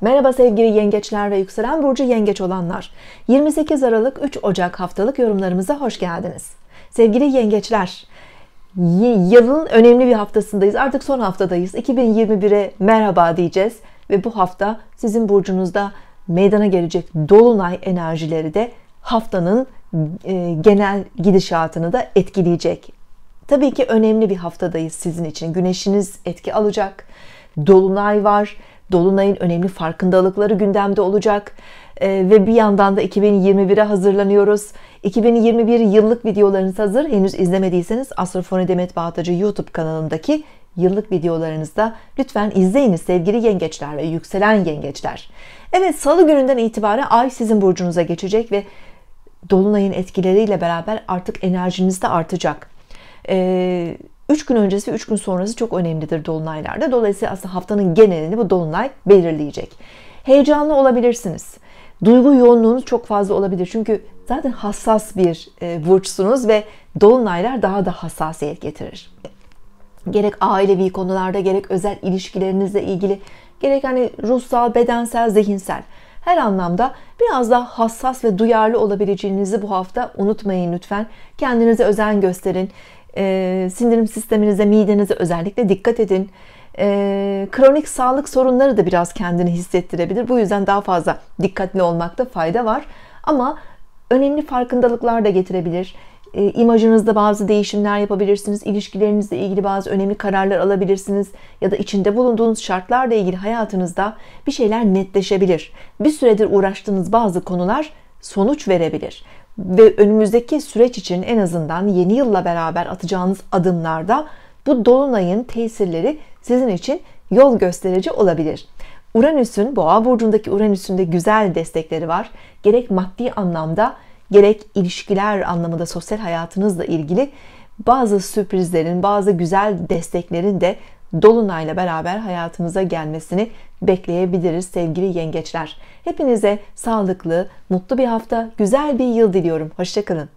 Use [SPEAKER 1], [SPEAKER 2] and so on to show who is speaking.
[SPEAKER 1] Merhaba sevgili yengeçler ve yükselen burcu yengeç olanlar. 28 Aralık 3 Ocak haftalık yorumlarımıza hoş geldiniz. Sevgili yengeçler, yılın önemli bir haftasındayız. Artık son haftadayız. 2021'e merhaba diyeceğiz ve bu hafta sizin burcunuzda meydana gelecek dolunay enerjileri de haftanın e, genel gidişatını da etkileyecek. Tabii ki önemli bir haftadayız sizin için. Güneşiniz etki alacak. Dolunay var Dolunay'ın önemli farkındalıkları gündemde olacak ee, ve bir yandan da 2021'e hazırlanıyoruz. 2021 yıllık videolarınız hazır. Henüz izlemediyseniz Astrofoni Demet Bağtacı YouTube kanalındaki yıllık videolarınızda lütfen izleyiniz sevgili yengeçler ve yükselen yengeçler. Evet salı gününden itibaren ay sizin burcunuza geçecek ve dolunayın etkileriyle beraber artık enerjiniz de artacak. Ee, 3 gün öncesi ve 3 gün sonrası çok önemlidir dolunaylarda. Dolayısıyla aslında haftanın genelini bu dolunay belirleyecek. Heyecanlı olabilirsiniz. Duygu yoğunluğunuz çok fazla olabilir. Çünkü zaten hassas bir e, burçsunuz ve dolunaylar daha da hassasiyet getirir. Gerek ailevi konularda gerek özel ilişkilerinizle ilgili gerek hani ruhsal, bedensel, zihinsel her anlamda biraz daha hassas ve duyarlı olabileceğinizi bu hafta unutmayın lütfen. Kendinize özen gösterin. E, sindirim sisteminize, midenize özellikle dikkat edin. E, kronik sağlık sorunları da biraz kendini hissettirebilir. Bu yüzden daha fazla dikkatli olmakta fayda var. Ama önemli farkındalıklar da getirebilir e, imajınızda bazı değişimler yapabilirsiniz. İlişkilerinizle ilgili bazı önemli kararlar alabilirsiniz. Ya da içinde bulunduğunuz şartlarla ilgili hayatınızda bir şeyler netleşebilir. Bir süredir uğraştığınız bazı konular sonuç verebilir. Ve önümüzdeki süreç için en azından yeni yılla beraber atacağınız adımlarda bu dolunayın tesirleri sizin için yol gösterici olabilir. Uranüs'ün boğa burcundaki Uranüs'ün de güzel destekleri var. Gerek maddi anlamda gerek ilişkiler anlamında sosyal hayatınızla ilgili bazı sürprizlerin, bazı güzel desteklerin de dolunayla beraber hayatınıza gelmesini bekleyebiliriz sevgili yengeçler. Hepinize sağlıklı, mutlu bir hafta, güzel bir yıl diliyorum. Hoşçakalın.